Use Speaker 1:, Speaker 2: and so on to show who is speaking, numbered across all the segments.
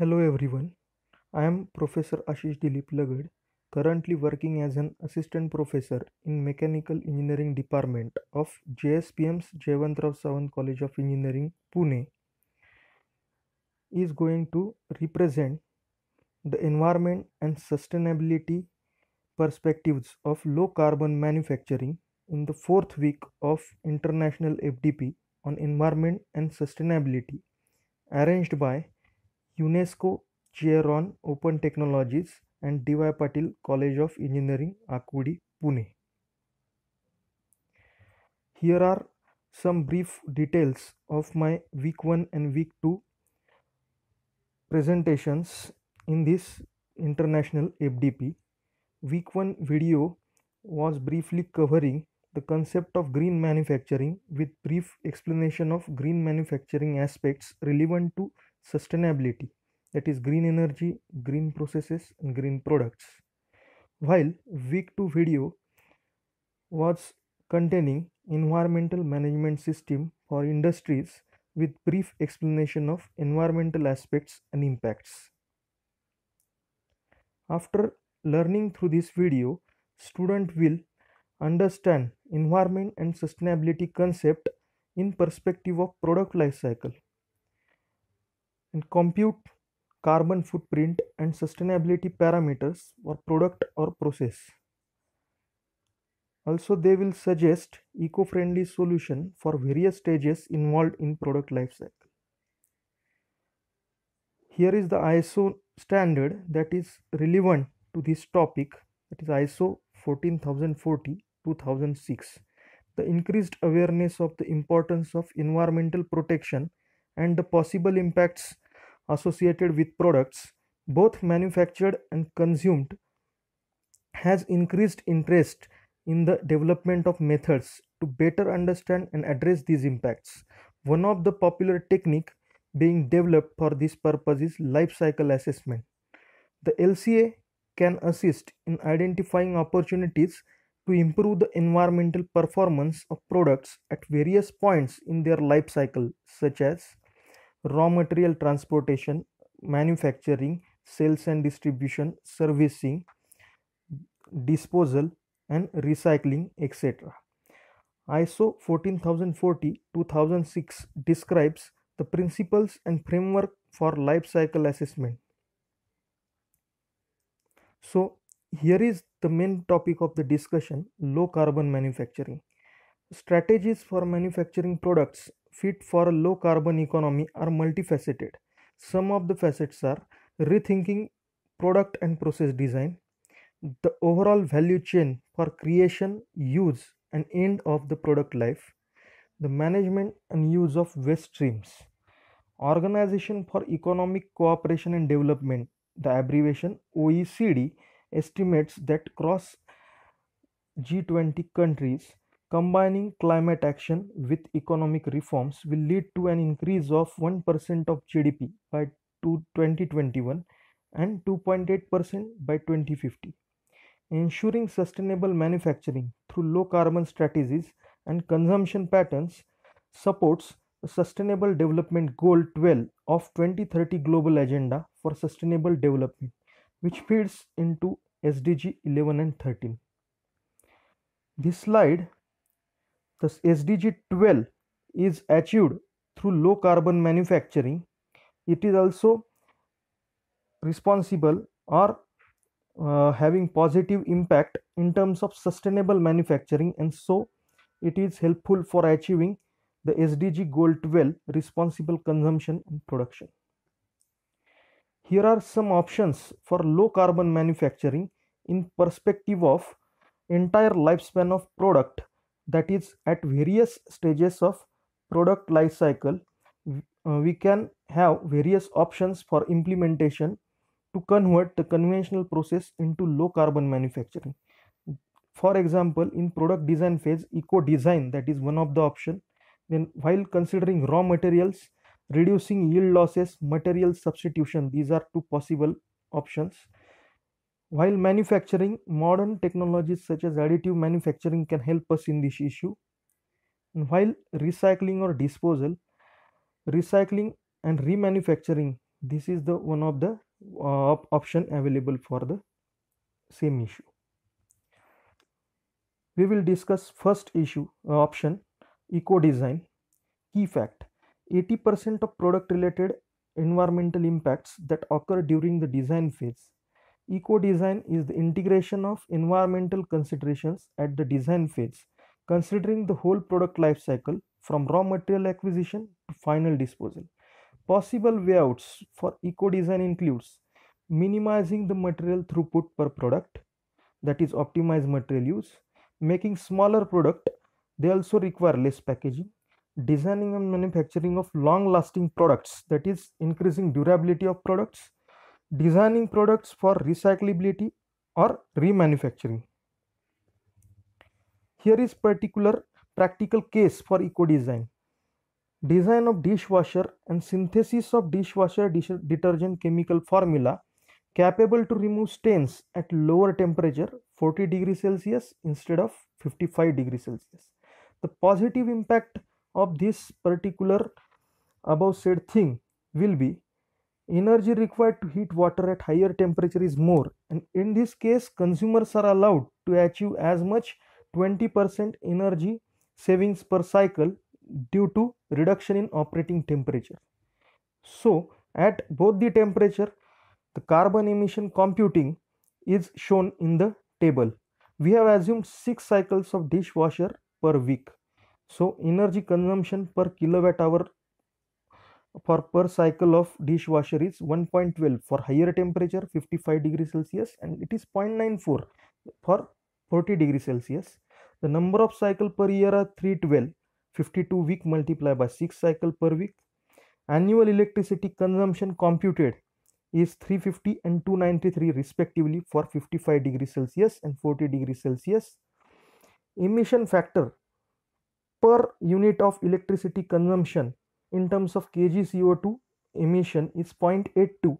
Speaker 1: Hello everyone. I am Professor Ashish Dilip Lagad, currently working as an assistant professor in Mechanical Engineering Department of JSPM's Jevantrao Savan College of Engineering, Pune. Is going to represent the environment and sustainability perspectives of low carbon manufacturing in the fourth week of International FDP on Environment and Sustainability, arranged by UNESCO Chair on Open Technologies and D.Y. Patil College of Engineering, Akudi, Pune. Here are some brief details of my week 1 and week 2 presentations in this international FDP. Week 1 video was briefly covering the concept of green manufacturing with brief explanation of green manufacturing aspects relevant to sustainability that is green energy, green processes, and green products. While week 2 video was containing environmental management system for industries with brief explanation of environmental aspects and impacts. After learning through this video, student will understand environment and sustainability concept in perspective of product life cycle and compute carbon footprint and sustainability parameters for product or process. Also, they will suggest eco-friendly solution for various stages involved in product lifecycle. Here is the ISO standard that is relevant to this topic that is ISO 14040 2006. The increased awareness of the importance of environmental protection and the possible impacts associated with products, both manufactured and consumed, has increased interest in the development of methods to better understand and address these impacts. One of the popular technique being developed for this purpose is life cycle assessment. The LCA can assist in identifying opportunities to improve the environmental performance of products at various points in their life cycle, such as raw material transportation, manufacturing, sales and distribution, servicing, disposal and recycling etc. ISO 14040-2006 describes the principles and framework for life cycle assessment. So here is the main topic of the discussion low carbon manufacturing. Strategies for manufacturing products fit for a low carbon economy are multifaceted. Some of the facets are rethinking product and process design, the overall value chain for creation, use, and end of the product life, the management and use of waste streams, Organization for Economic Cooperation and Development, the abbreviation OECD, estimates that cross G20 countries Combining climate action with economic reforms will lead to an increase of 1% of GDP by 2021 and 2.8% by 2050. Ensuring sustainable manufacturing through low carbon strategies and consumption patterns supports the Sustainable Development Goal 12 of 2030 Global Agenda for Sustainable Development, which feeds into SDG 11 and 13. This slide Thus, SDG 12 is achieved through low carbon manufacturing. It is also responsible or uh, having positive impact in terms of sustainable manufacturing and so it is helpful for achieving the SDG goal 12 responsible consumption and production. Here are some options for low carbon manufacturing in perspective of entire lifespan of product that is at various stages of product life cycle uh, we can have various options for implementation to convert the conventional process into low carbon manufacturing for example in product design phase eco design that is one of the option then while considering raw materials reducing yield losses material substitution these are two possible options while manufacturing, modern technologies such as additive manufacturing can help us in this issue. And while recycling or disposal, recycling and remanufacturing, this is the one of the uh, option available for the same issue. We will discuss first issue uh, option eco design. Key fact 80% of product related environmental impacts that occur during the design phase Eco-design is the integration of environmental considerations at the design phase, considering the whole product life cycle from raw material acquisition to final disposal. Possible wayouts for eco-design includes minimizing the material throughput per product, that is optimize material use, making smaller product, they also require less packaging, designing and manufacturing of long lasting products that is increasing durability of products designing products for recyclability or remanufacturing. Here is particular practical case for eco-design. Design of dishwasher and synthesis of dishwasher dish detergent chemical formula capable to remove stains at lower temperature 40 degrees Celsius instead of 55 degrees Celsius. The positive impact of this particular above said thing will be energy required to heat water at higher temperature is more and in this case consumers are allowed to achieve as much 20% energy savings per cycle due to reduction in operating temperature so at both the temperature the carbon emission computing is shown in the table we have assumed 6 cycles of dishwasher per week so energy consumption per kilowatt hour for per cycle of dishwasher is 1.12 for higher temperature 55 degrees celsius and it is 0.94 for 40 degrees celsius the number of cycle per year are 312 52 week multiplied by 6 cycle per week annual electricity consumption computed is 350 and 293 respectively for 55 degrees celsius and 40 degrees celsius emission factor per unit of electricity consumption in terms of kg CO2 emission is 0.82.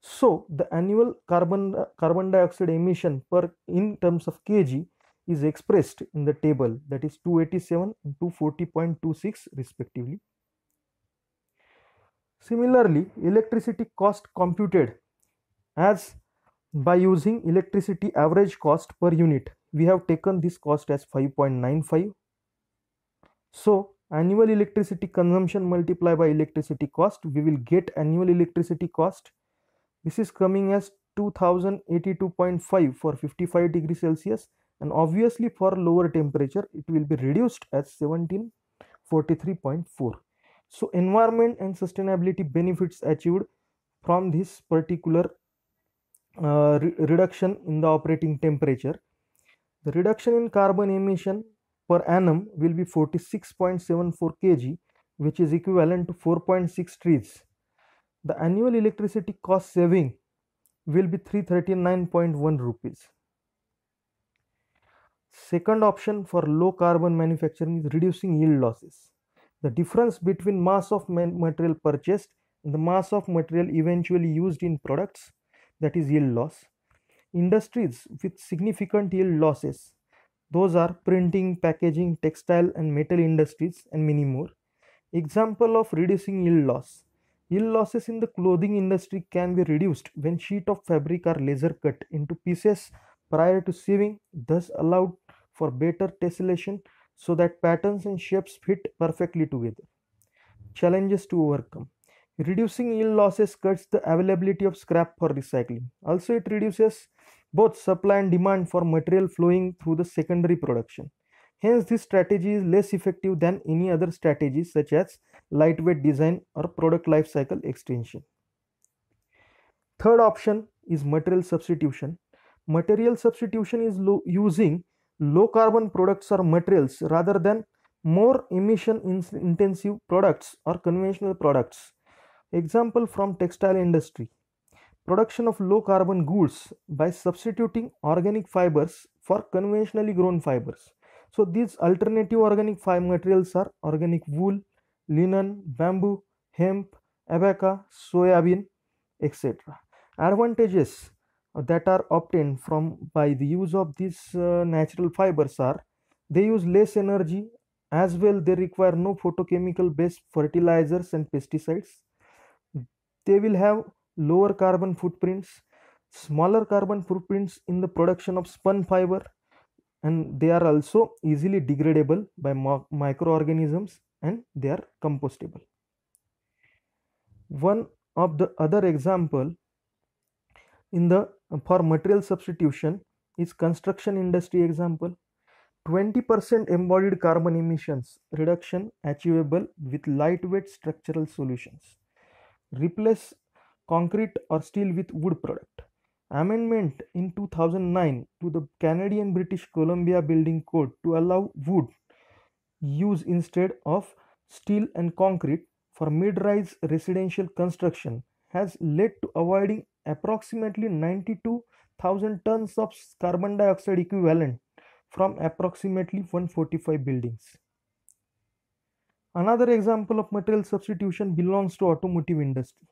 Speaker 1: So the annual carbon uh, carbon dioxide emission per in terms of kg is expressed in the table that is 287 and 240.26 respectively. Similarly, electricity cost computed as by using electricity average cost per unit. We have taken this cost as 5.95. So, annual electricity consumption multiplied by electricity cost we will get annual electricity cost this is coming as 2082.5 for 55 degree celsius and obviously for lower temperature it will be reduced as 1743.4 so environment and sustainability benefits achieved from this particular uh, re reduction in the operating temperature the reduction in carbon emission per annum will be 46.74 kg which is equivalent to 4.6 trees. The annual electricity cost saving will be 339.1 rupees. Second option for low carbon manufacturing is reducing yield losses. The difference between mass of material purchased and the mass of material eventually used in products that is yield loss. Industries with significant yield losses those are printing, packaging, textile and metal industries and many more. Example of reducing yield loss. Yield losses in the clothing industry can be reduced when sheet of fabric are laser cut into pieces prior to sewing, thus allowed for better tessellation so that patterns and shapes fit perfectly together. Challenges to overcome. Reducing yield losses cuts the availability of scrap for recycling. Also, it reduces both supply and demand for material flowing through the secondary production. Hence, this strategy is less effective than any other strategies such as lightweight design or product life cycle extension. Third option is material substitution. Material substitution is lo using low carbon products or materials rather than more emission in intensive products or conventional products. Example from textile industry production of low carbon goods by substituting organic fibers for conventionally grown fibers. So these alternative organic fiber materials are organic wool, linen, bamboo, hemp, abaca, soybean, etc. Advantages that are obtained from by the use of these uh, natural fibers are they use less energy as well they require no photochemical based fertilizers and pesticides they will have lower carbon footprints, smaller carbon footprints in the production of spun fiber, and they are also easily degradable by microorganisms and they are compostable. One of the other example in the for material substitution is construction industry example 20% embodied carbon emissions reduction achievable with lightweight structural solutions replace concrete or steel with wood product. Amendment in 2009 to the Canadian British Columbia Building Code to allow wood use instead of steel and concrete for mid-rise residential construction has led to avoiding approximately 92,000 tons of carbon dioxide equivalent from approximately 145 buildings. Another example of material substitution belongs to automotive industry.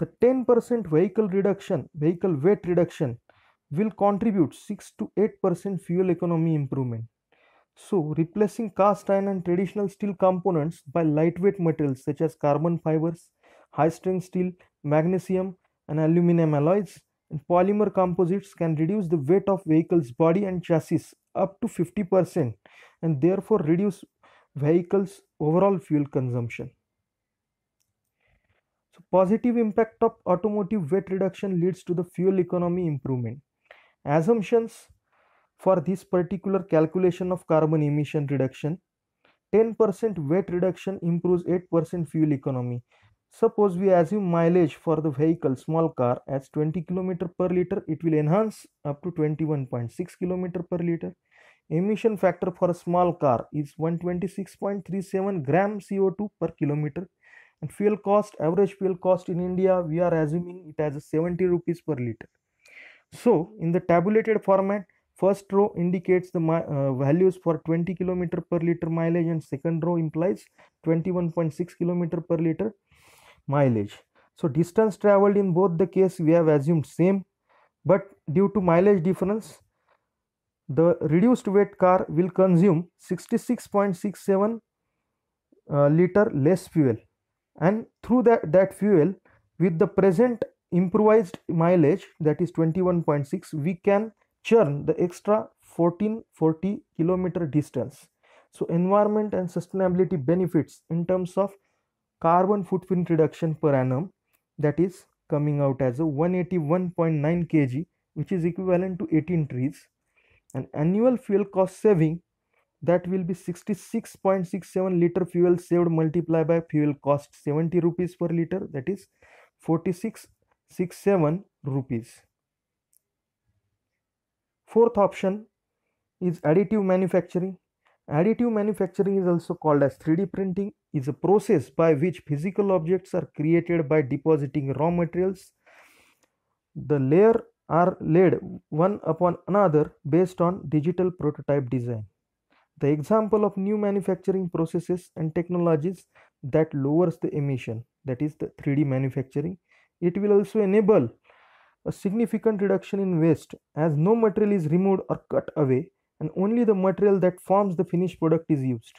Speaker 1: The 10% vehicle reduction, vehicle weight reduction will contribute 6 to 8% fuel economy improvement. So, replacing cast iron and traditional steel components by lightweight materials such as carbon fibers, high strength steel, magnesium, and aluminum alloys and polymer composites can reduce the weight of vehicles body and chassis up to 50% and therefore reduce vehicles overall fuel consumption positive impact of automotive weight reduction leads to the fuel economy improvement. Assumptions for this particular calculation of carbon emission reduction 10% weight reduction improves 8% fuel economy. Suppose we assume mileage for the vehicle small car as 20 km per liter, it will enhance up to 21.6 km per liter. Emission factor for a small car is 126.37 gram CO2 per kilometer and fuel cost average fuel cost in india we are assuming it as 70 rupees per liter so in the tabulated format first row indicates the uh, values for 20 kilometer per liter mileage and second row implies 21.6 kilometer per liter mileage so distance traveled in both the case we have assumed same but due to mileage difference the reduced weight car will consume 66.67 uh, liter less fuel and through that, that fuel with the present improvised mileage that is 21.6 we can churn the extra 1440 kilometer distance so environment and sustainability benefits in terms of carbon footprint reduction per annum that is coming out as a 181.9 kg which is equivalent to 18 trees an annual fuel cost saving that will be 66.67 liter fuel saved multiplied by fuel cost 70 rupees per liter that is 4667 rupees fourth option is additive manufacturing additive manufacturing is also called as 3d printing is a process by which physical objects are created by depositing raw materials the layer are laid one upon another based on digital prototype design the example of new manufacturing processes and technologies that lowers the emission, that is the 3D manufacturing. It will also enable a significant reduction in waste as no material is removed or cut away and only the material that forms the finished product is used.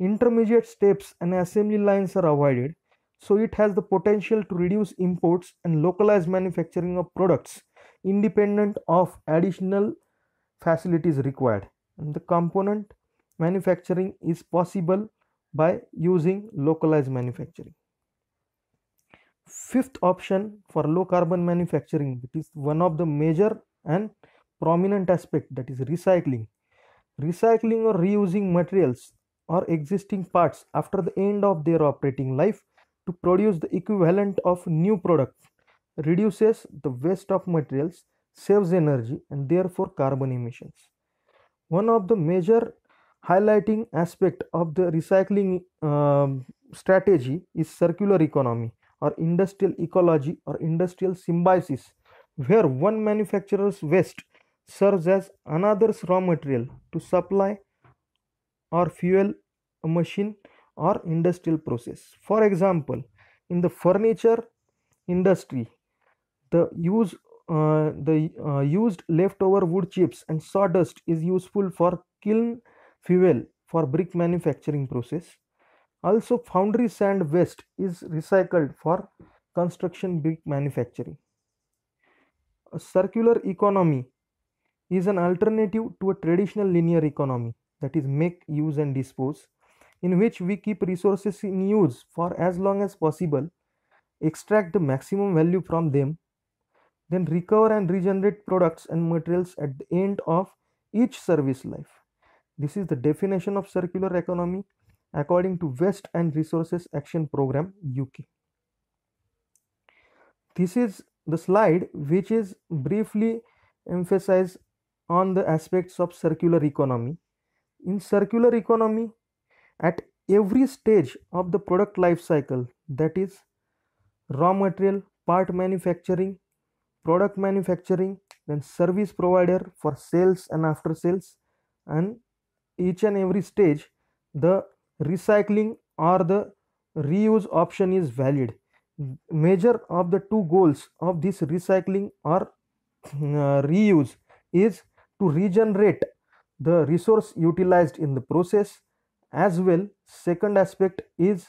Speaker 1: Intermediate steps and assembly lines are avoided, so it has the potential to reduce imports and localize manufacturing of products independent of additional facilities required the component manufacturing is possible by using localized manufacturing fifth option for low carbon manufacturing it is one of the major and prominent aspect that is recycling recycling or reusing materials or existing parts after the end of their operating life to produce the equivalent of new product reduces the waste of materials saves energy and therefore carbon emissions one of the major highlighting aspect of the recycling um, strategy is circular economy or industrial ecology or industrial symbiosis where one manufacturer's waste serves as another's raw material to supply or fuel a machine or industrial process for example in the furniture industry the use uh, the uh, used leftover wood chips and sawdust is useful for kiln fuel for brick manufacturing process also foundry sand waste is recycled for construction brick manufacturing a circular economy is an alternative to a traditional linear economy that is make use and dispose in which we keep resources in use for as long as possible extract the maximum value from them then recover and regenerate products and materials at the end of each service life. This is the definition of circular economy according to Waste and Resources Action Program UK. This is the slide which is briefly emphasized on the aspects of circular economy. In circular economy, at every stage of the product life cycle, that is, raw material, part manufacturing, product manufacturing then service provider for sales and after sales and each and every stage the recycling or the reuse option is valid major of the two goals of this recycling or uh, reuse is to regenerate the resource utilized in the process as well second aspect is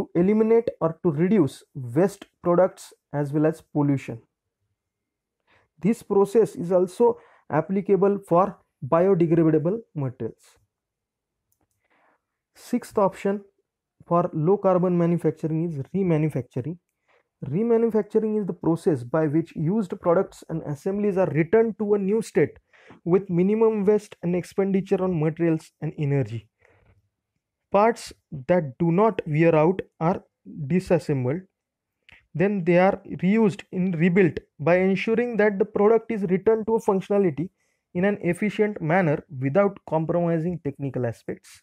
Speaker 1: to eliminate or to reduce waste products as well as pollution this process is also applicable for biodegradable materials. Sixth option for low carbon manufacturing is remanufacturing. Remanufacturing is the process by which used products and assemblies are returned to a new state with minimum waste and expenditure on materials and energy. Parts that do not wear out are disassembled then they are reused in rebuilt by ensuring that the product is returned to functionality in an efficient manner without compromising technical aspects.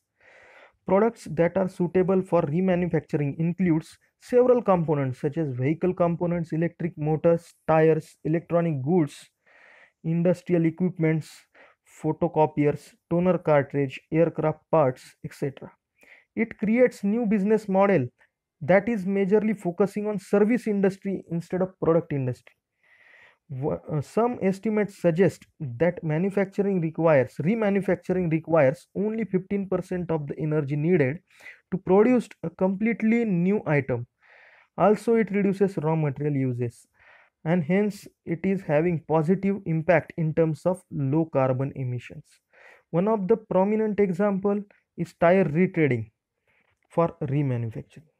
Speaker 1: Products that are suitable for remanufacturing includes several components such as vehicle components, electric motors, tires, electronic goods, industrial equipments, photocopiers, toner cartridge, aircraft parts, etc. It creates new business model that is majorly focusing on service industry instead of product industry uh, some estimates suggest that manufacturing requires remanufacturing requires only 15% of the energy needed to produce a completely new item also it reduces raw material uses and hence it is having positive impact in terms of low carbon emissions one of the prominent example is tire retreading for remanufacturing